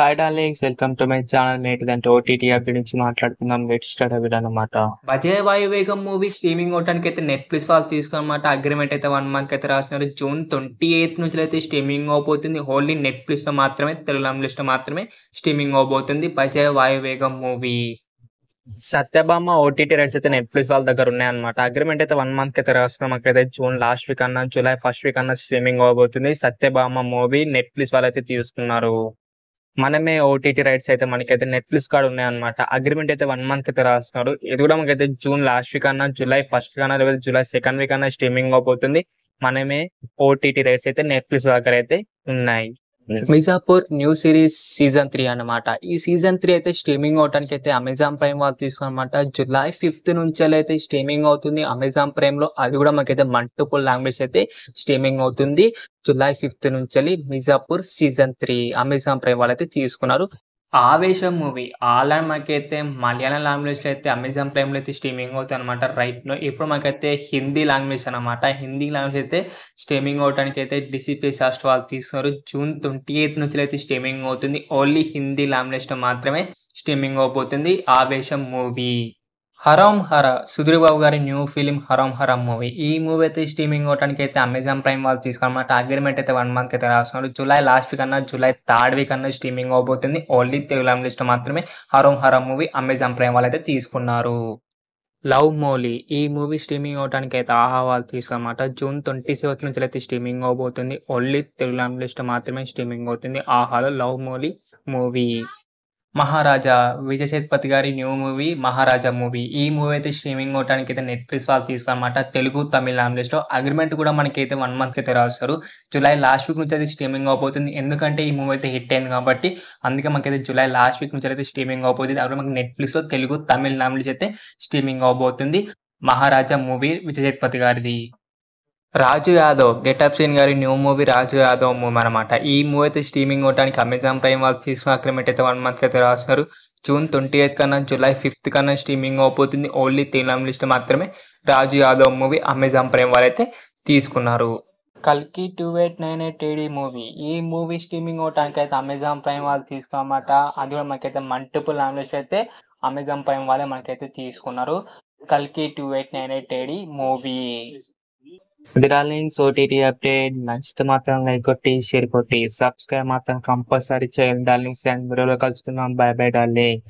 Hi darlings welcome to my channel నేటిదంటే OTT update నుంచి మాట్లాడుతున్నాం లెట్ స్టార్ట్ అవ్వడం అనమాట అజయ్ వేగం మూవీ స్ట్రీమింగ్ అవడానికి అయితే నెట్ఫ్లిక్స్ వాళ్ళు తీసుకున్నమాట అగ్రిమెంట్ అయితే వన్ మంత్ అయితే రాస్తున్నారు జూన్ ట్వంటీ ఎయిత్ నుంచి అయితే స్ట్రీమింగ్ అవబోతుంది ఓన్లీ లో మాత్రమే తెలుగు లిస్ట్ మాత్రమే స్ట్రీమింగ్ అవబోతుంది అజయ్ వాయువేగం మూవీ సత్యభామ ఓటీటీ రైట్స్ అయితే నెట్ఫ్లిక్స్ వాళ్ళ దగ్గర ఉన్నాయన్నమాట అగ్రిమెంట్ అయితే వన్ మంత్ అయితే రాస్తున్నాం అయితే జూన్ లాస్ట్ వీక్ అన్న జూలై ఫస్ట్ వీక్ అన్న స్ట్రీమింగ్ అవబోతుంది సత్యభామ మూవీ నెట్ఫ్లిక్స్ వాళ్ళు అయితే తీసుకున్నారు మనమే ఓటీటీ రైట్స్ అయితే మనకైతే నెట్ఫ్లిక్స్ కార్డ్ ఉన్నాయన్నమాట అగ్రిమెంట్ అయితే వన్ మంత్ అయితే రాస్తున్నారు ఇది కూడా మనకైతే జూన్ లాస్ట్ వీక్ అన్నా జూలై ఫస్ట్ కన్నా లేదా జూలై సెకండ్ వీక్ అన్నా స్ట్రీమింగ్ అవుతుంది మనమే ఓటీటీ రైట్స్ అయితే నెట్ఫ్లిక్స్ దగ్గర అయితే ఉన్నాయి Hmm. Mirzapur new series season three అనమాట ఈ సీజన్ త్రీ అయితే స్ట్రీమింగ్ అవడానికి అయితే అమెజాన్ ప్రైమ్ వాళ్ళు తీసుకున్నమాట జులై ఫిఫ్త్ నుంచి అయితే స్ట్రీమింగ్ అవుతుంది అమెజాన్ ప్రైమ్ లో అది కూడా మాకైతే మల్టిపుల్ లాంగ్వేజ్ అయితే స్ట్రీమింగ్ అవుతుంది జులై ఫిఫ్త్ నుంచి Mirzapur season three Amazon Prime అయితే తీసుకున్నారు 'ఆవేశం' మూవీ ఆల్రెడీ మాకైతే మలయాళం లాంగ్వేజ్లో అయితే అమెజాన్ ప్రైమ్లో అయితే స్ట్రీమింగ్ అవుతుంది అనమాట రైట్ ఇప్పుడు మాకైతే హిందీ లాంగ్వేజ్ అనమాట హిందీ లాంగ్వేజ్ అయితే స్ట్రీమింగ్ అవడానికి అయితే డిసిపి సాస్ట్ వాళ్ళు తీసుకున్నారు జూన్ ట్వంటీ ఎయిత్ నుంచి అయితే స్ట్రీమింగ్ అవుతుంది ఓన్లీ హిందీ లాంగ్వేజ్లో మాత్రమే స్ట్రీమింగ్ అవబోతుంది ఆవేశం మూవీ హరాం హర సుధీర్బాబు గారి new film Harom Hara movie ఈ మూవీ అయితే స్ట్రీమింగ్ అవడానికి అయితే అమెజాన్ ప్రైమ్ వాళ్ళు తీసుకున్నమాట అగ్రిమెంట్ అయితే వన్ మంత్ అయితే రాస్తున్నారు జూలై లాస్ట్ వీక్ అన్నా జూలై థర్డ్ వీక్ అన్నా స్ట్రీమింగ్ అవబోతుంది ఓన్లీ తెలుగు లిస్ట్ మాత్రమే Harom Hara movie Amazon Prime వాళ్ళు అయితే తీసుకున్నారు లవ్ మోలీ ఈ మూవీ స్ట్రీమింగ్ అవడానికి అయితే ఆహా వాళ్ళు తీసుకున్నమాట జూన్ ట్వంటీ సెవెంత్ నుంచి అయితే స్ట్రీమింగ్ అవబోతుంది ఓన్లీ తెలుగు లిస్ట్ మాత్రమే స్ట్రీమింగ్ అవుతుంది ఆహాలో లవ్ మోలీ మూవీ మహారాజా విజయ్ సేతుపతి గారి న్యూ మూవీ మహారాజా మూవీ ఈ మూవీ అయితే స్ట్రీమింగ్ అవడానికి అయితే నెట్ఫ్లిక్స్ వాళ్ళు తీసుకోనమాట తెలుగు తమిళ లో అగ్రిమెంట్ కూడా మనకైతే వన్ మంత్ అయితే రాస్తారు జూలై లాస్ట్ వీక్ నుంచి అయితే స్ట్రీమింగ్ అవబోతుంది ఎందుకంటే ఈ మూవీ అయితే హిట్ అయింది కాబట్టి అందుకే మనకైతే జూలై లాస్ట్ వీక్ నుంచి అయితే స్ట్రీమింగ్ అవబోతుంది అప్పుడు మనకి నెట్ఫ్లిక్స్లో తెలుగు తమిళ లాంగ్వేజ్ అయితే స్ట్రీమింగ్ అవబోతుంది మహారాజా మూవీ విజయ్ సేతుపతి గారిది రాజు యాదవ్ గెటప్ సీన్ గారి new movie Raju Yadav movie అనమాట ఈ మూవీ అయితే స్ట్రీమింగ్ అవడానికి అమెజాన్ ప్రైమ్ వాళ్ళు తీసుకున్న అగ్రిమెంట్ అయితే వన్ మంత్ అయితే రాస్తున్నారు జూన్ ట్వంటీ ఎయిత్ కన్నా జూలై ఫిఫ్త్ కన్నా స్ట్రీమింగ్ అయిపోతుంది ఓన్లీ తెలంగాణ లిస్ట్ మాత్రమే Raju Yadav movie Amazon Prime వాళ్ళు అయితే తీసుకున్నారు కల్కి two eight nine eight A D ఈ మూవీ స్ట్రీమింగ్ అవడానికి అయితే అమెజాన్ ప్రైమ్ వాళ్ళు తీసుకున్నమాట అది కూడా మనకైతే మల్టిపుల్ లాంగ్వేజ్ అయితే అమెజాన్ ప్రైమ్ వాళ్ళే మనకైతే తీసుకున్నారు కల్కి two eight nine eight A D movie OTT update నచ్చితే మాత్రం లైక్ కొట్టి షేర్ కొట్టి సబ్స్క్రైబ్ మాత్రం కంపల్సరీ చేయండి డార్లింగ్స్ అండ్ వీడియోలో కలుసుకుందాం బై బై డార్లింగ్స్